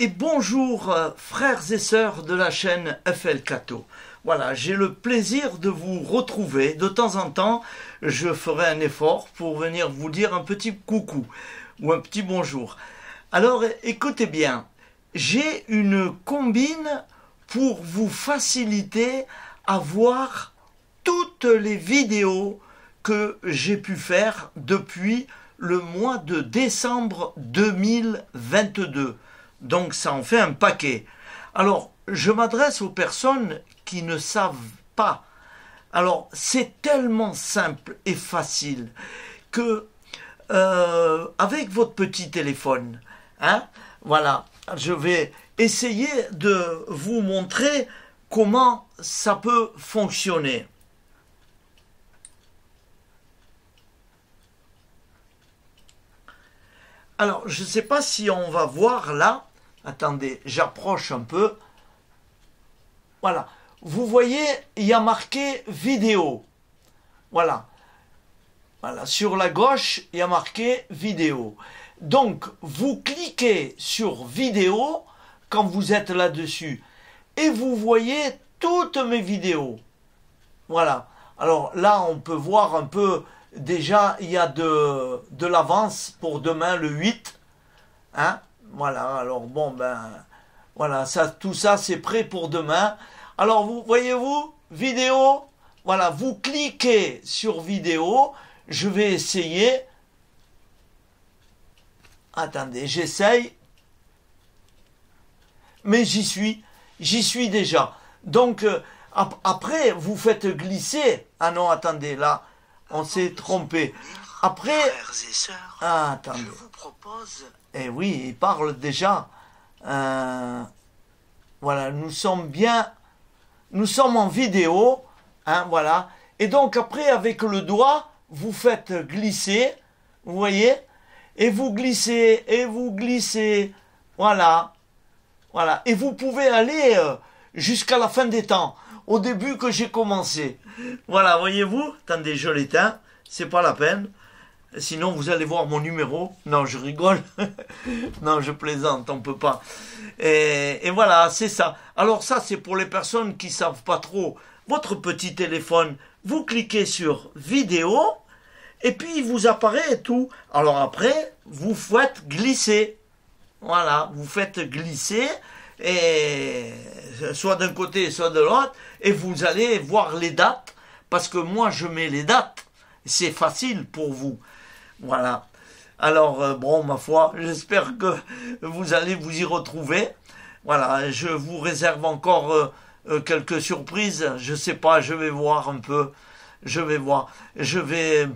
Et bonjour euh, frères et sœurs de la chaîne FL Cato. Voilà, j'ai le plaisir de vous retrouver. De temps en temps, je ferai un effort pour venir vous dire un petit coucou ou un petit bonjour. Alors écoutez bien, j'ai une combine pour vous faciliter à voir toutes les vidéos que j'ai pu faire depuis le mois de décembre 2022. Donc ça en fait un paquet. Alors, je m'adresse aux personnes qui ne savent pas. Alors, c'est tellement simple et facile que euh, avec votre petit téléphone, hein, voilà, je vais essayer de vous montrer comment ça peut fonctionner. Alors, je ne sais pas si on va voir là, Attendez, j'approche un peu. Voilà. Vous voyez, il y a marqué vidéo. Voilà. Voilà. Sur la gauche, il y a marqué vidéo. Donc, vous cliquez sur vidéo quand vous êtes là-dessus. Et vous voyez toutes mes vidéos. Voilà. Alors là, on peut voir un peu, déjà, il y a de, de l'avance pour demain, le 8. Hein voilà, alors bon, ben, voilà, ça, tout ça, c'est prêt pour demain. Alors, vous voyez-vous, vidéo, voilà, vous cliquez sur vidéo, je vais essayer. Attendez, j'essaye. Mais j'y suis, j'y suis déjà. Donc, euh, après, vous faites glisser. Ah non, attendez, là, on s'est trompé. Après, ah, attendez. je vous propose. Eh oui, il parle déjà. Euh, voilà, nous sommes bien, nous sommes en vidéo, hein, voilà. Et donc après, avec le doigt, vous faites glisser, vous voyez, et vous glissez, et vous glissez, voilà, voilà. Et vous pouvez aller euh, jusqu'à la fin des temps, au début que j'ai commencé. Voilà, voyez-vous, attendez, je l'éteins, c'est pas la peine. Sinon, vous allez voir mon numéro. Non, je rigole. non, je plaisante, on peut pas. Et, voilà, c'est ça. Alors ça, c'est pour les personnes qui savent pas trop. Votre petit téléphone, vous cliquez sur vidéo et puis il vous apparaît tout. Alors après, vous faites glisser. Voilà, vous faites glisser et soit d'un côté, soit de l'autre et vous allez voir les dates parce que moi je mets les dates c'est facile pour vous. Voilà. Alors, euh, bon, ma foi, j'espère que vous allez vous y retrouver. Voilà, je vous réserve encore euh, euh, quelques surprises. Je ne sais pas, je vais voir un peu. Je vais voir. Je vais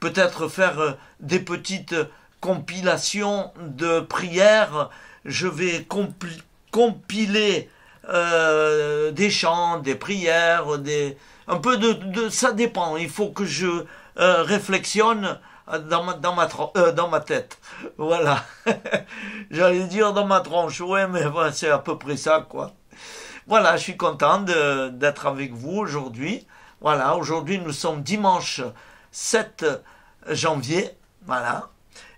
peut-être faire des petites compilations de prières. Je vais compiler des chants, des prières, des, un peu de, ça dépend. Il faut que je euh, réflexionne euh, dans ma, dans ma, euh, dans ma tête. Voilà. J'allais dire dans ma tronche. Ouais, mais voilà, c'est à peu près ça, quoi. Voilà, je suis content d'être avec vous aujourd'hui. Voilà, aujourd'hui nous sommes dimanche 7 janvier. Voilà.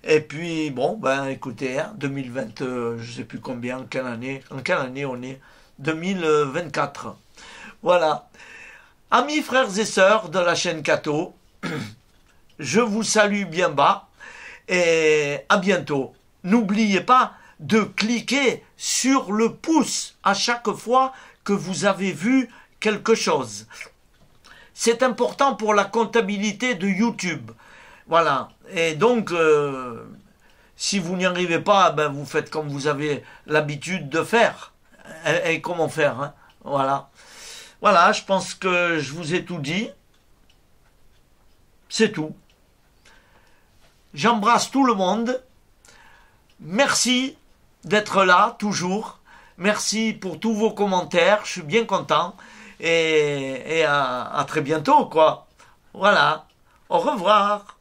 Et puis, bon, ben écoutez, 2020, hein, je je sais plus combien, quelle année, en quelle année on est 2024. Voilà. Amis frères et sœurs de la chaîne Cato, je vous salue bien bas et à bientôt. N'oubliez pas de cliquer sur le pouce à chaque fois que vous avez vu quelque chose. C'est important pour la comptabilité de YouTube. Voilà. Et donc, euh, si vous n'y arrivez pas, ben vous faites comme vous avez l'habitude de faire. Et, comment faire hein Voilà. Voilà, je pense que je vous ai tout dit. C'est tout. J'embrasse tout le monde. Merci d'être là, toujours. Merci pour tous vos commentaires. Je suis bien content. Et, à, à très bientôt, quoi. Voilà. Au revoir.